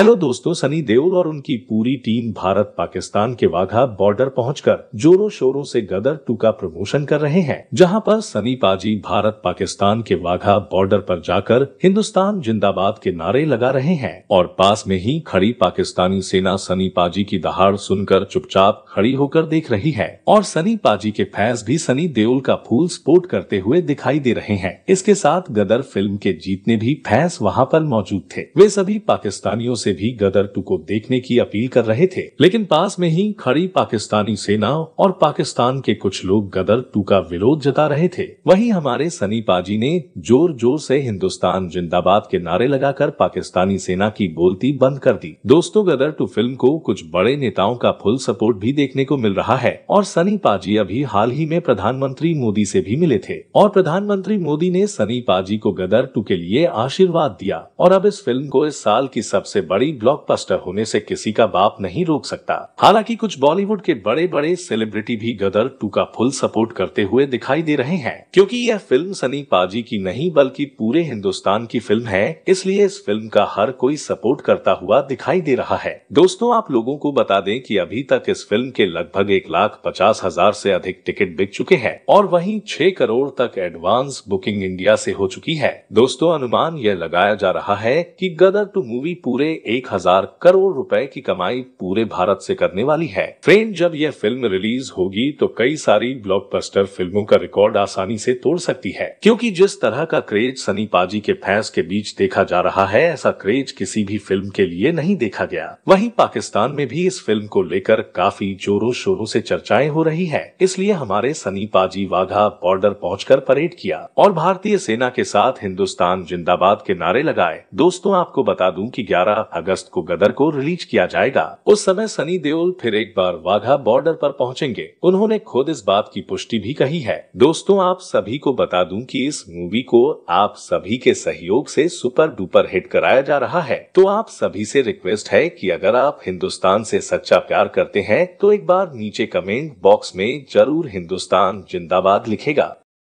hello दोस्तों सनी देओल और उनकी पूरी टीम भारत पाकिस्तान के वाघा बॉर्डर पहुंचकर जोरों शोरों से गदर टू का प्रमोशन कर रहे हैं जहां पर सनी पाजी भारत पाकिस्तान के वाघा बॉर्डर पर जाकर हिंदुस्तान जिंदाबाद के नारे लगा रहे हैं और पास में ही खड़ी पाकिस्तानी सेना सनी पाजी की दहाड़ सुनकर चुपचाप खड़ी होकर देख रही है और सनी पाजी के फैंस भी सनी देओल का फूल स्पोर्ट करते हुए दिखाई दे रहे हैं इसके साथ गदर फिल्म के जीतने भी फैंस वहाँ पर मौजूद थे वे सभी पाकिस्तानियों से से भी गदर टू को देखने की अपील कर रहे थे लेकिन पास में ही खड़ी पाकिस्तानी सेना और पाकिस्तान के कुछ लोग गदर टू का विरोध जता रहे थे वहीं हमारे सनी पाजी ने जोर जोर से हिंदुस्तान जिंदाबाद के नारे लगाकर पाकिस्तानी सेना की बोलती बंद कर दी दोस्तों गदर टू फिल्म को कुछ बड़े नेताओं का फुल सपोर्ट भी देखने को मिल रहा है और सनी पाजी अभी हाल ही में प्रधानमंत्री मोदी से भी मिले थे और प्रधानमंत्री मोदी ने सनी पाजी को गदर टू के लिए आशीर्वाद दिया और अब इस फिल्म को इस साल की सबसे बड़ी ब्लॉकबस्टर होने से किसी का बाप नहीं रोक सकता हालांकि कुछ बॉलीवुड के बड़े बड़े सेलिब्रिटी भी गदर टू का फुल सपोर्ट करते हुए दिखाई दे रहे हैं क्योंकि यह फिल्म सनी पाजी की नहीं बल्कि पूरे हिंदुस्तान की फिल्म है इसलिए इस फिल्म का हर कोई सपोर्ट करता हुआ दिखाई दे रहा है दोस्तों आप लोगों को बता दें कि अभी तक इस फिल्म के लगभग एक लाख पचास हजार ऐसी अधिक टिकट बिक चुके हैं और वही छह करोड़ तक एडवांस बुकिंग इंडिया ऐसी हो चुकी है दोस्तों अनुमान यह लगाया जा रहा है की गदर टू मूवी पूरे एक हजार करोड़ रुपए की कमाई पूरे भारत से करने वाली है फ्रेंड जब यह फिल्म रिलीज होगी तो कई सारी ब्लॉकबस्टर फिल्मों का रिकॉर्ड आसानी से तोड़ सकती है क्योंकि जिस तरह का क्रेज सनी पाजी के फैंस के बीच देखा जा रहा है ऐसा क्रेज किसी भी फिल्म के लिए नहीं देखा गया वही पाकिस्तान में भी इस फिल्म को लेकर काफी जोरों शोरों ऐसी चर्चाएं हो रही है इसलिए हमारे सनी पाजी वाघा बॉर्डर पहुँच परेड किया और भारतीय सेना के साथ हिंदुस्तान जिंदाबाद के नारे लगाए दोस्तों आपको बता दूं कि 11 अगस्त को गदर को रिलीज किया जाएगा उस समय सनी देओल फिर एक बार वाघा बॉर्डर पर पहुंचेंगे उन्होंने खुद इस बात की पुष्टि भी कही है दोस्तों आप सभी को बता दूं कि इस मूवी को आप सभी के सहयोग से सुपर डुपर हिट कराया जा रहा है तो आप सभी से रिक्वेस्ट है कि अगर आप हिंदुस्तान से सच्चा प्यार करते हैं तो एक बार नीचे कमेंट बॉक्स में जरूर हिंदुस्तान जिंदाबाद लिखेगा